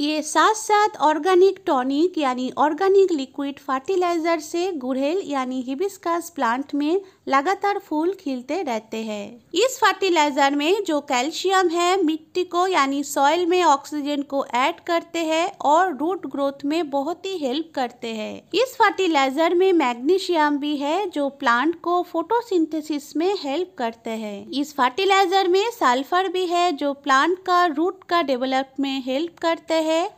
ये साथ साथ ऑर्गेनिक टॉनिक यानी ऑर्गेनिक लिक्विड फर्टिलाइज़र से गुड़हल यानी हिबिस्कस प्लांट में लगातार फूल खिलते रहते हैं इस फर्टिलाइज़र में जो कैल्शियम है मिट्टी को यानी सॉइल में ऑक्सीजन को ऐड करते हैं और रूट ग्रोथ में बहुत ही हेल्प करते हैं इस फर्टिलाइज़र में मैग्नीशियम भी है जो प्लांट को फोटोसिंथेसिस में हेल्प करते हैं इस फर्टिलाइज़र में सल्फर भी है जो प्लांट का रूट का डेवलप में हेल्प करते हैं हैं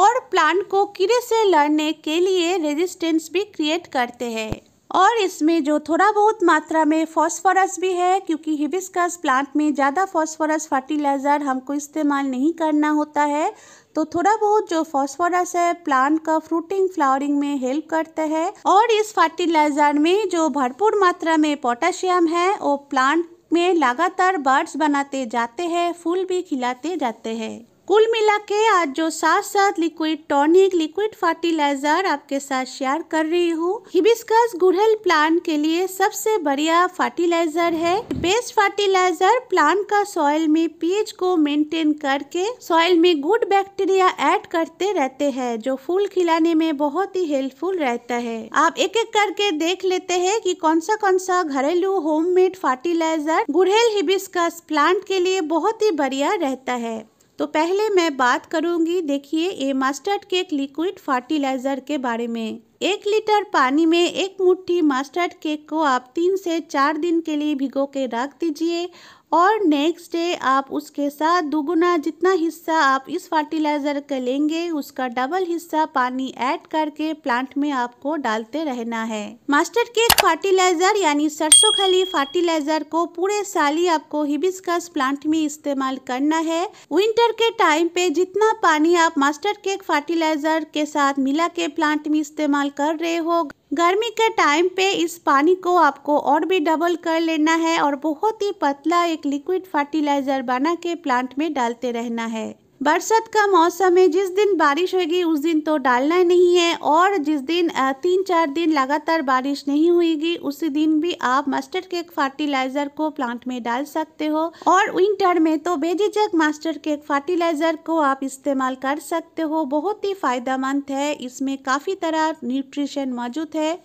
और प्लांट को कीड़े से लड़ने के लिए रेजिस्टेंस भी क्रिएट करते हैं और इसमें जो थोड़ा बहुत मात्रा में फॉस्फोरस भी है क्योंकि हिबिस्कस प्लांट में ज़्यादा फॉस्फोरस फर्टिलाइज़र हमको इस्तेमाल नहीं करना होता है तो थोड़ा बहुत जो फॉस्फोरस है प्लांट का फ्रूटिंग फ्लावरिंग में हेल्प करता है और इस फर्टिलाइज़र में जो भरपूर मात्रा में पोटाशियम है वो प्लांट में लगातार बर्ड्स बनाते जाते हैं फूल भी खिलाते जाते हैं कुल मिला के आज जो साथ साथ लिक्विड टॉनिक लिक्विड फर्टिलाइजर आपके साथ शेयर कर रही हूँ हिबिस्कस गुड़हल प्लांट के लिए सबसे बढ़िया फर्टिलाइजर है बेस्ट फर्टिलाइजर प्लांट का सॉइल में पीएच को मेंटेन करके सॉइल में गुड बैक्टीरिया ऐड करते रहते हैं जो फूल खिलाने में बहुत ही हेल्पफुल रहता है आप एक एक करके देख लेते हैं की कौन सा कौन सा घरेलू होम फर्टिलाइजर गुड़हल हिबिस्कस प्लांट के लिए बहुत ही बढ़िया रहता है तो पहले मैं बात करूंगी देखिए ये मस्टर्ड केक लिक्विड फर्टिलाइज़र के बारे में एक लीटर पानी में एक मुट्ठी मास्टर्ड केक को आप तीन से चार दिन के लिए भिगो के रख दीजिए और नेक्स्ट डे आप उसके साथ दुगुना जितना हिस्सा आप इस फर्टिलाइज़र का लेंगे उसका डबल हिस्सा पानी ऐड करके प्लांट में आपको डालते रहना है मास्टर केक फर्टिलाइज़र यानी सरसों खली फर्टिलाइज़र को पूरे साल ही आपको हिबिस्कस प्लांट में इस्तेमाल करना है विंटर के टाइम पे जितना पानी आप मास्टर केक फर्टिलाइज़र के साथ मिला के प्लांट में इस्तेमाल कर रहे हो गर्मी के टाइम पे इस पानी को आपको और भी डबल कर लेना है और बहुत ही पतला एक लिक्विड फर्टिलाइज़र बना के प्लांट में डालते रहना है बरसात का मौसम है जिस दिन बारिश होगी उस दिन तो डालना नहीं है और जिस दिन तीन चार दिन लगातार बारिश नहीं हुएगी उसी दिन भी आप मस्टर्ड केक फर्टिलाइजर को प्लांट में डाल सकते हो और विंटर में तो बेजिजक मास्टर केक फर्टिलाइजर को आप इस्तेमाल कर सकते हो बहुत ही फायदा है इसमें काफ़ी तरह न्यूट्रिशन मौजूद है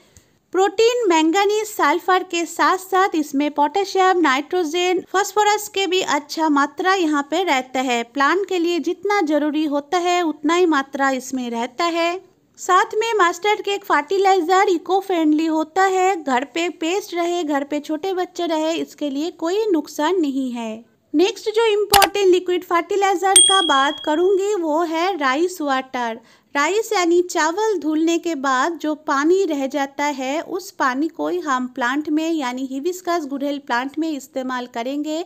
प्रोटीन मैंगनी सल्फर के साथ साथ इसमें पोटेशियम नाइट्रोजन फॉस्फोरस के भी अच्छा मात्रा यहाँ पे रहता है प्लांट के लिए जितना जरूरी होता है उतना ही मात्रा इसमें रहता है साथ में mustard cake fertiliser eco friendly होता है घर पे पेस्ट रहे घर पे छोटे बच्चे रहे इसके लिए कोई नुकसान नहीं है नेक्स्ट जो इम्पोर्टेंट लिक्विड फर्टिलाइज़र का बात करूँगी वो है राइस वाटर राइस यानी चावल धुलने के बाद जो पानी रह जाता है उस पानी को ही हम प्लांट में यानी हिविस्कस गुड़हल प्लांट में इस्तेमाल करेंगे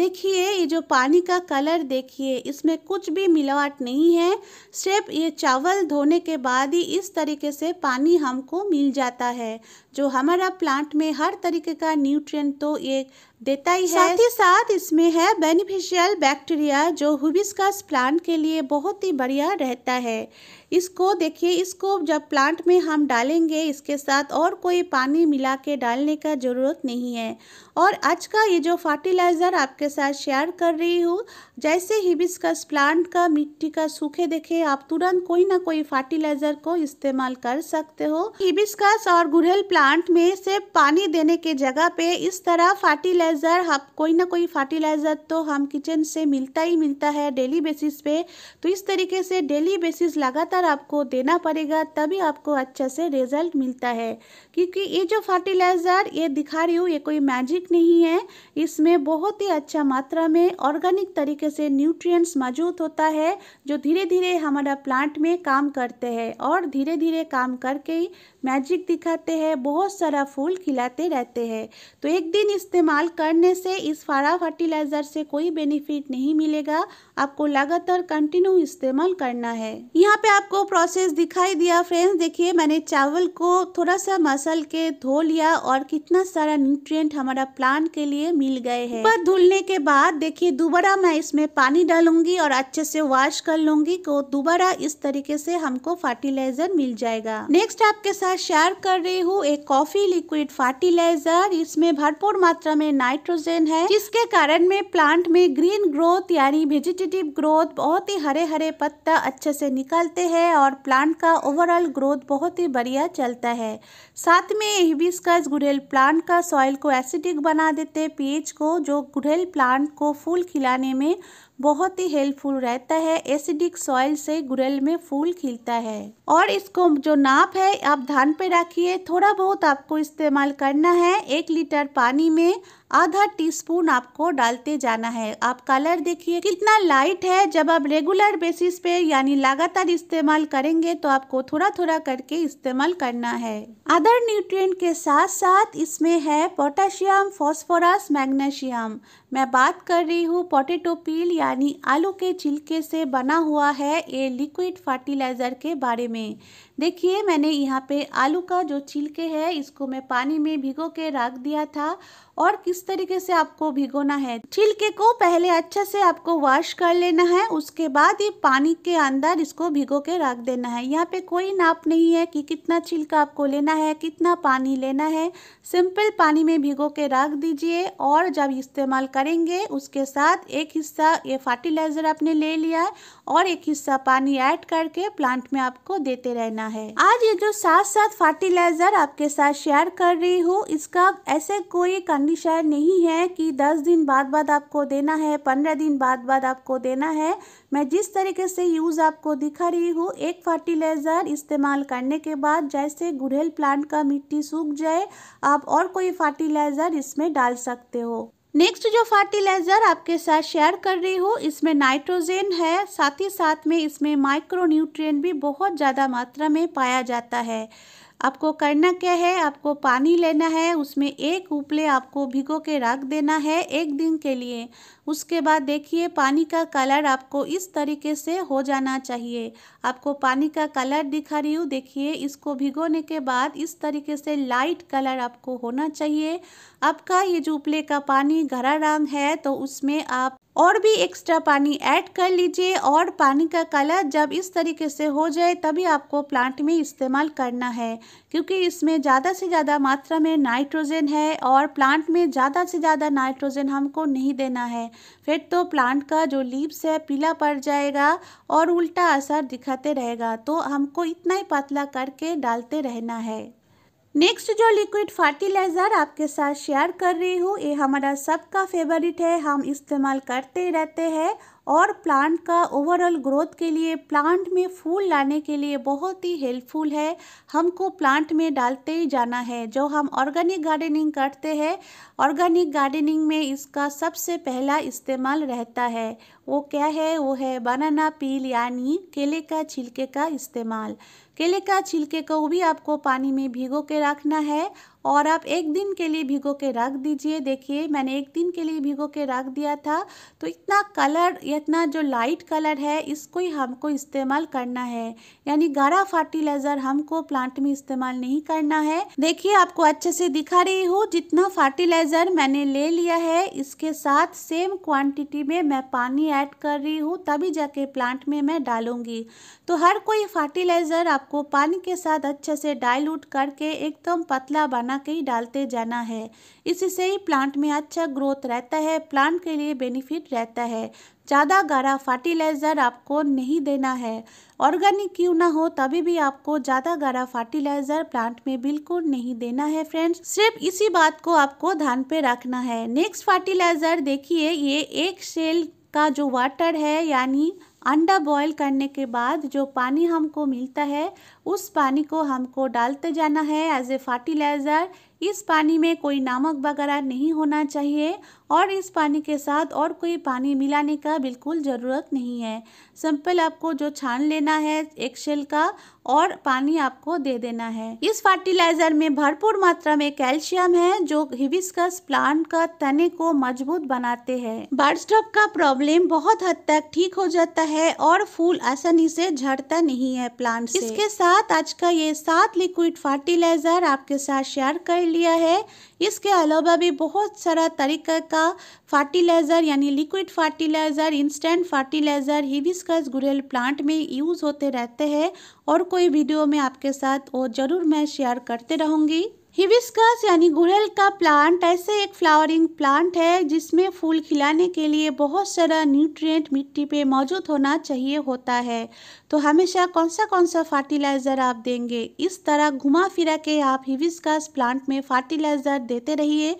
देखिए ये जो पानी का कलर देखिए इसमें कुछ भी मिलावट नहीं है सिर्फ ये चावल धोने के बाद ही इस तरीके से पानी हमको मिल जाता है जो हमारा प्लांट में हर तरीके का न्यूट्रिएंट तो ये देता ही है साथ ही साथ इसमें है यह बेनिफिशियल बैक्टीरिया जो हुबिस्कस प्लांट के लिए बहुत ही बढ़िया रहता है इसको देखिए इसको जब प्लांट में हम डालेंगे इसके साथ और कोई पानी मिला के डालने का ज़रूरत नहीं है और आज का ये जो फर्टिलाइज़र आपके साथ शेयर कर रही हूँ जैसे ही हिबिस्कस प्लांट का मिट्टी का सूखे देखे आप तुरंत कोई ना कोई फर्टिलाइज़र को इस्तेमाल कर सकते हो हिबिस्कस और गुरहल प्लांट में सिर्फ पानी देने के जगह पे इस तरह फर्टिलाइज़र आप कोई ना कोई फर्टिलाइज़र तो हम किचन से मिलता ही मिलता है डेली बेसिस पे तो इस तरीके से डेली बेसिस लगातार लगातार आपको देना पड़ेगा तभी आपको अच्छे से रिजल्ट मिलता है क्योंकि ये जो फर्टिलाइज़र ये दिखा रही हूँ ये कोई मैजिक नहीं है इसमें बहुत ही अच्छा मात्रा में ऑर्गेनिक तरीके से न्यूट्रिएंट्स मौजूद होता है जो धीरे धीरे हमारा प्लांट में काम करते हैं और धीरे धीरे काम करके ही मैजिक दिखाते हैं बहुत सारा फूल खिलाते रहते हैं तो एक दिन इस्तेमाल करने से इस फारा फर्टिलाइज़र से कोई बेनिफिट नहीं मिलेगा आपको लगातार कंटिन्यू इस्तेमाल करना है यहाँ पे आप आपको प्रोसेस दिखाई दिया फ्रेंड्स देखिए मैंने चावल को थोड़ा सा मसल के धो लिया और कितना सारा न्यूट्रिएंट हमारा प्लांट के लिए मिल गए हैं पर धुलने के बाद देखिए दोबारा मैं इसमें पानी डालूंगी और अच्छे से वॉश कर लूंगी को दोबारा इस तरीके से हमको फर्टिलाइजर मिल जाएगा नेक्स्ट आपके साथ शेयर कर रही हूँ एक कॉफी लिक्विड फर्टिलाइजर इसमें भरपूर मात्रा में नाइट्रोजन है जिसके कारण में प्लांट में ग्रीन ग्रोथ यानी वेजिटेटिव ग्रोथ बहुत ही हरे हरे पत्ता अच्छे से निकलते हैं है और प्लांट का ओवरऑल ग्रोथ बहुत ही बढ़िया चलता है साथ में हिबिस्कस गुड़ेल प्लांट का सॉइल को एसिडिक बना देते पीएच को जो गुड़ेल प्लांट को फूल खिलाने में बहुत ही हेल्पफुल रहता है एसिडिक सॉइल से गुरेल में फूल खिलता है और इसको जो नाप है आप धान पे रखिए थोड़ा बहुत आपको इस्तेमाल करना है एक लीटर पानी में आधा टीस्पून आपको डालते जाना है आप कलर देखिए कितना लाइट है जब आप रेगुलर बेसिस पे यानी लगातार इस्तेमाल करेंगे तो आपको थोड़ा थोड़ा करके इस्तेमाल करना है अदर न्यूट्रिएंट के साथ साथ इसमें है पोटेशियम फॉस्फोरस मैग्नेशियम मैं बात कर रही हूँ पोटेटो पील यानी आलू के छिलके से बना हुआ है ये लिक्विड फर्टिलाइज़र के बारे में देखिए मैंने यहाँ पे आलू का जो छिलके है इसको मैं पानी में भिगो के रख दिया था और किस तरीके से आपको भिगोना है छिलके को पहले अच्छे से आपको वॉश कर लेना है उसके बाद ये पानी के अंदर इसको भिगो के रख देना है यहाँ पे कोई नाप नहीं है कि कितना छिलका आपको लेना है कितना पानी लेना है सिंपल पानी में भिगो के रख दीजिए और जब इस्तेमाल करेंगे उसके साथ एक हिस्सा ये फर्टिलाइज़र आपने ले लिया है और एक हिस्सा पानी ऐड करके प्लांट में आपको देते रहना है आज ये जो साथ साथ फर्टिलाइजर आपके साथ शेयर कर रही हूँ इसका ऐसे कोई कंडीशन नहीं है कि दस दिन बाद बाद आपको देना है पंद्रह दिन बाद बाद आपको देना है मैं जिस तरीके से यूज़ आपको दिखा रही हूँ एक फर्टिलाइज़र इस्तेमाल करने के बाद जैसे गुड़हल प्लांट का मिट्टी सूख जाए आप और कोई फर्टिलाइज़र इसमें डाल सकते हो नेक्स्ट जो फर्टिलाइज़र आपके साथ शेयर कर रही हूँ इसमें नाइट्रोजन है साथ ही साथ में इसमें माइक्रोन्यूट्रिएंट भी बहुत ज़्यादा मात्रा में पाया जाता है आपको करना क्या है आपको पानी लेना है उसमें एक उपले आपको भिगो के रख देना है एक दिन के लिए उसके बाद देखिए पानी का कलर आपको इस तरीके से हो जाना चाहिए आपको पानी का कलर दिखा रही हूँ देखिए इसको भिगोने के बाद इस तरीके से लाइट कलर आपको होना चाहिए आपका ये जो उपले का पानी गहरा रंग है तो उसमें आप और भी एक्स्ट्रा पानी ऐड कर लीजिए और पानी का कलर जब इस तरीके से हो जाए तभी आपको प्लांट में इस्तेमाल करना है क्योंकि इसमें ज़्यादा से ज़्यादा मात्रा में नाइट्रोजन है और प्लांट में ज़्यादा से ज़्यादा नाइट्रोजन हमको नहीं देना है फिर तो प्लांट का जो लीव्स है पीला पड़ जाएगा और उल्टा असर दिखाते रहेगा तो हमको इतना ही पतला करके डालते रहना है नेक्स्ट जो लिक्विड फर्टिलाइज़र आपके साथ शेयर कर रही हूँ ये हमारा सबका फेवरेट है हम इस्तेमाल करते रहते हैं और प्लांट का ओवरऑल ग्रोथ के लिए प्लांट में फूल लाने के लिए बहुत ही हेल्पफुल है हमको प्लांट में डालते ही जाना है जो हम ऑर्गेनिक गार्डनिंग करते हैं ऑर्गेनिक गार्डनिंग में इसका सबसे पहला इस्तेमाल रहता है वो क्या है वो है बनाना पील यानी केले का छिलके का इस्तेमाल केले का छिलके को भी आपको पानी में भिगो के रखना है और आप एक दिन के लिए भिगो के रख दीजिए देखिए मैंने एक दिन के लिए भिगो के रख दिया था तो इतना कलर इतना जो लाइट कलर है इसको ही हमको इस्तेमाल करना है यानी गारा फर्टिलाइज़र हमको प्लांट में इस्तेमाल नहीं करना है देखिए आपको अच्छे से दिखा रही हूँ जितना फर्टिलाइज़र मैंने ले लिया है इसके साथ सेम क्वांटिटी में मैं पानी ऐड कर रही हूँ तभी जाके प्लांट में मैं डालूंगी तो हर कोई फर्टिलाइज़र आपको पानी के साथ अच्छे से डायलूट करके एकदम पतला बना बना के ही डालते जाना है इससे ही प्लांट में अच्छा ग्रोथ रहता है प्लांट के लिए बेनिफिट रहता है ज़्यादा गाढ़ा फर्टिलाइज़र आपको नहीं देना है ऑर्गेनिक क्यों ना हो तभी भी आपको ज़्यादा गाढ़ा फर्टिलाइज़र प्लांट में बिल्कुल नहीं देना है फ्रेंड्स सिर्फ इसी बात को आपको ध्यान पे रखना है नेक्स्ट फर्टिलाइज़र देखिए ये एक सेल का जो वाटर है यानी अंडा बॉयल करने के बाद जो पानी हमको मिलता है उस पानी को हमको डालते जाना है एज ए फर्टिलाइज़र इस पानी में कोई नमक वगैरह नहीं होना चाहिए और इस पानी के साथ और कोई पानी मिलाने का बिल्कुल ज़रूरत नहीं है सिंपल आपको जो छान लेना है एक शेल का और पानी आपको दे देना है इस फर्टिलाइज़र में भरपूर मात्रा में कैल्शियम है जो हिबिस्कस प्लांट का तने को मजबूत बनाते हैं बर्ड स्टॉक का प्रॉब्लम बहुत हद तक ठीक हो जाता है और फूल आसानी से झड़ता नहीं है प्लांट इसके साथ साथ आज का ये सात लिक्विड फर्टिलाइज़र आपके साथ शेयर कर लिया है इसके अलावा भी बहुत सारा तरीका का फर्टिलाइज़र यानी liquid fertiliser instant fertiliser hibiscus गुरेल प्लांट में यूज़ होते रहते हैं और कोई वीडियो में आपके साथ वो ज़रूर मैं शेयर करते रहूंगी हिबिस्कस यानी गुड़हल का प्लांट ऐसे एक फ्लावरिंग प्लांट है जिसमें फूल खिलाने के लिए बहुत सारा न्यूट्रिएंट मिट्टी पे मौजूद होना चाहिए होता है तो हमेशा कौन सा कौन सा फर्टिलाइज़र आप देंगे इस तरह घुमा फिरा के आप हिबिस्कस प्लांट में फर्टिलाइज़र देते रहिए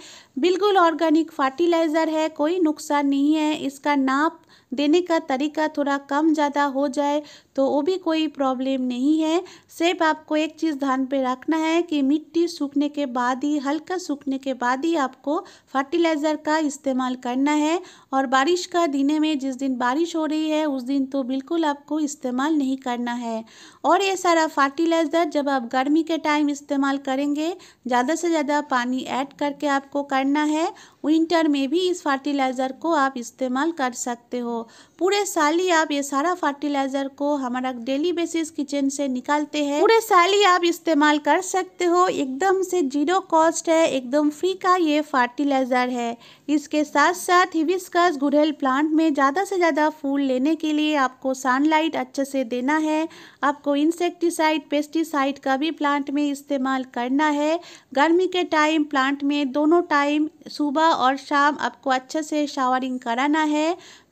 बिल्कुल ऑर्गेनिक फर्टिलाइज़र है कोई नुकसान नहीं है इसका नाप देने का तरीका थोड़ा कम ज़्यादा हो जाए तो वो भी कोई प्रॉब्लम नहीं है सिर्फ आपको एक चीज़ ध्यान पे रखना है कि मिट्टी सूखने के बाद ही हल्का सूखने के बाद ही आपको फर्टिलाइज़र का इस्तेमाल करना है और बारिश का दिन में जिस दिन बारिश हो रही है उस दिन तो बिल्कुल आपको इस्तेमाल नहीं करना है और ये सारा फर्टिलाइज़र जब आप गर्मी के टाइम इस्तेमाल करेंगे ज़्यादा से ज़्यादा पानी ऐड करके आपको करना है विंटर में भी इस फर्टिलाइज़र को आप इस्तेमाल कर सकते हो पूरे साल ही आप ये सारा फर्टिलाइज़र को हम हमारा डेली बेसिस किचन से निकालते हैं पूरे साल ही आप इस्तेमाल कर सकते हो एकदम से जीरो कॉस्ट है एकदम फ्री का ये फर्टिलाइजर है इसके साथ साथ हिबिस्कस गुड़हल प्लांट में ज़्यादा से ज़्यादा फूल लेने के लिए आपको सनलाइट अच्छे से देना है आपको इंसेक्टिसाइड पेस्टिसाइड का भी प्लांट में इस्तेमाल करना है गर्मी के टाइम प्लांट में दोनों टाइम सुबह और शाम आपको अच्छे से शावरिंग कराना है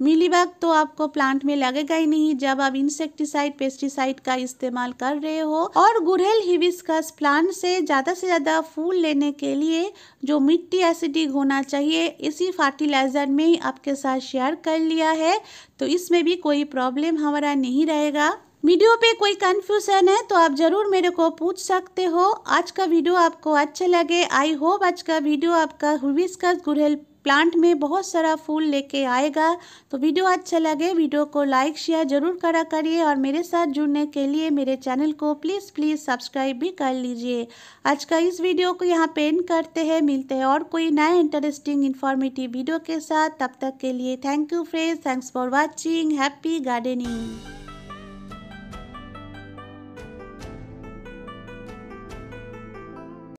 मिली तो आपको प्लांट में लगेगा ही नहीं जब आप इंसेक्टिस इंसेक्टिसाइड पेस्टिसाइड का इस्तेमाल कर रहे हो और गुरहेल हिबिस्कस प्लांट से ज़्यादा से ज़्यादा फूल लेने के लिए जो मिट्टी एसिडिक होना चाहिए इसी फर्टिलाइजर में ही आपके साथ शेयर कर लिया है तो इसमें भी कोई प्रॉब्लम हमारा नहीं रहेगा वीडियो पे कोई कंफ्यूजन है तो आप ज़रूर मेरे को पूछ सकते हो आज का वीडियो आपको अच्छा लगे आई होप आज का वीडियो आपका हुविस्कस गुरहेल प्लांट में बहुत सारा फूल लेके आएगा तो वीडियो अच्छा लगे वीडियो को लाइक शेयर जरूर करा करिए और मेरे साथ जुड़ने के लिए मेरे चैनल को प्लीज़ प्लीज़ सब्सक्राइब भी कर लीजिए आज का इस वीडियो को यहाँ पेन करते हैं मिलते हैं और कोई नए इंटरेस्टिंग इन्फॉर्मेटिव वीडियो के साथ तब तक के लिए thank you friends thanks for watching happy gardening